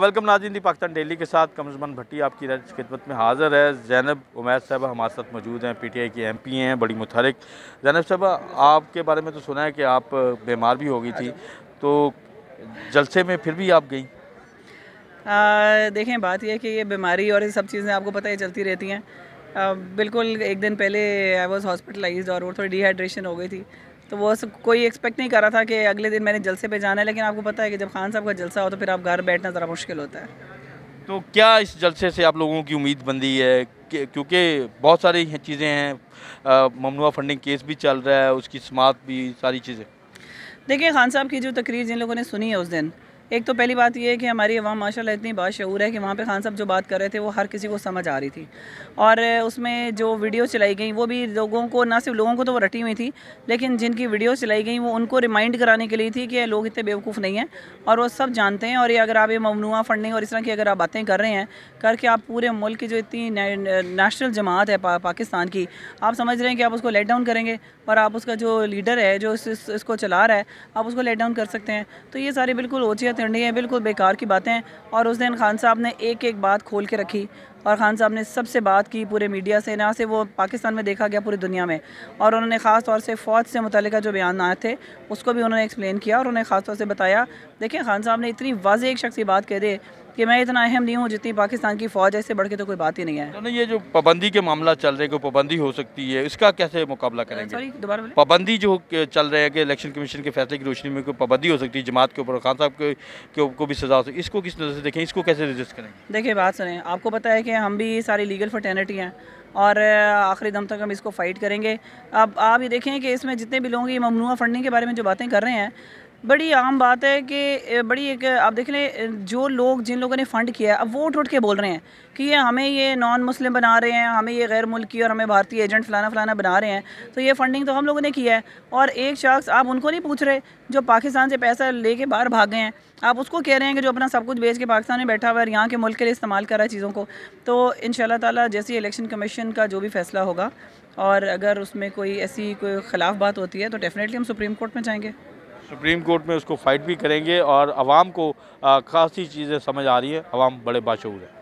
welcome नाजिन the Pakistan daily के साथ कमजमन भट्टी आपकी खिदमत में हाज़िर है जैनब उमैद साहब हमारे साथ मौजूद हैं पीटीआई की एम पी हैं बड़ी मुतहरक जैनब साहब आपके बारे में तो सुना है कि आप बीमार भी हो गई थी तो जलसे में फिर भी आप गई देखें बात यह कि ये बीमारी और ये सब चीज़ें आपको पता ही चलती रहती हैं बिल्कुल एक दिन पहले आई वॉज हॉस्पिटलाइज और वो थोड़ी डिहाइड्रेशन हो गई थी तो वो सब कोई एक्सपेक्ट नहीं कर रहा था कि अगले दिन मैंने जलसे पे जाना है लेकिन आपको पता है कि जब खान साहब का जलसा हो तो फिर आप घर बैठना ज़रा मुश्किल होता है तो क्या इस जलसे से आप लोगों की उम्मीद बंदी है क्योंकि बहुत सारी चीज़ें हैं ममनुआ फंडिंग केस भी चल रहा है उसकी समाप्त भी सारी चीज़ें देखिए खान साहब की जो तकरीर जिन लोगों ने सुनी है उस दिन एक तो पहली बात यह है कि हमारी अवाम माशाल्लाह इतनी बाशूर है कि वहाँ पे खान साहब जो बात कर रहे थे वो हर किसी को समझ आ रही थी और उसमें जो वीडियो चलाई गई वो भी लोगों को ना सिर्फ लोगों को तो वो रटी हुई थी लेकिन जिनकी वीडियो चलाई गई वो उनको रिमाइंड कराने के लिए थी कि लोग इतने बेवकूफ़ नहीं हैं और वो सब जानते हैं और ये अगर आप ये ममनुआ फंडिंग और इस तरह की अगर आप बातें कर रहे हैं करके आप पूरे मुल्क की जो इतनी नेशनल जमात है पाकिस्तान की आप समझ रहे हैं कि आप उसको लेट डाउन करेंगे और आप उसका जो लीडर है जो इसको चला रहा है आप उसको लेट डाउन कर सकते हैं तो ये सारी बिल्कुल ओचियत ठंडी है बिल्कुल बेकार की बातें और उस दिन खान साहब ने एक एक बात खोल के रखी और ख़ान साहब ने सबसे बात की पूरे मीडिया से ना से वो पाकिस्तान में देखा गया पूरी दुनिया में और उन्होंने ख़ास तौर से फ़ौज से मुतल जो बयान आए थे उसको भी उन्होंने एक्सप्लेन किया और उन्होंने ख़ास तौर से बताया देखिए खान साहब ने इतनी वाज एक शख्स बात कह दे कि मैं इतना अहम नहीं हूँ जितनी पाकिस्तान की फ़ौज ऐसे बढ़ के तो कोई बात ही नहीं है तो ये जो पाबंदी के मामला चल रहे कोई पाबंदी हो सकती है इसका कैसे मुकाबला करेंगे सॉरी दोबारा पाबंदी जो चल रहे हैं कि इलेक्शन कमीशन के फैसले की रोशनी में कोई पाबंदी हो सकती है जमात के ऊपर खान साहब के को भी सजा हो सकती है इसको किस नज़र से देखें इसको कैसे रजिस्ट करेंगे देखिए बात सुने आपको पता है कि कि हम भी सारी लीगल फर्टेनिटी हैं और आखिरी दम तक हम इसको फ़ाइट करेंगे अब आप ये देखें कि इसमें जितने भी लोग ये ममनुआ फ़ंडिंग के बारे में जो बातें कर रहे हैं बड़ी आम बात है कि बड़ी एक आप देख लें जो लोग जिन लोगों ने फ़ंड किया है अब वो उठ उठ के बोल रहे हैं कि ये हमें ये नॉन मुस्लिम बना रहे हैं हमें ये गैर मुल्की और हमें भारतीय एजेंट फ़लाना फ़लाना बना रहे हैं तो ये फंडिंग तो हम लोगों ने किया है और एक शख्स आप उनको नहीं पूछ रहे जो पाकिस्तान से पैसा ले के बाहर गए हैं आप उसको कह रहे हैं कि जो अपना सब कुछ बेच के पाकिस्तान में बैठा हुआ है और यहाँ के मुल्क के लिए इस्तेमाल कर रहा है चीज़ों को तो इन ताला जैसे इलेक्शन कमीशन का जो भी फैसला होगा और अगर उसमें कोई ऐसी कोई ख़िलाफ़ बात होती है तो डेफ़िनेटली हम सुप्रीम कोर्ट में जाएंगे सुप्रीम कोर्ट में उसको फाइट भी करेंगे और आवाम को खासी चीज़ें समझ आ रही हैं आवाम बड़े बाशूर हैं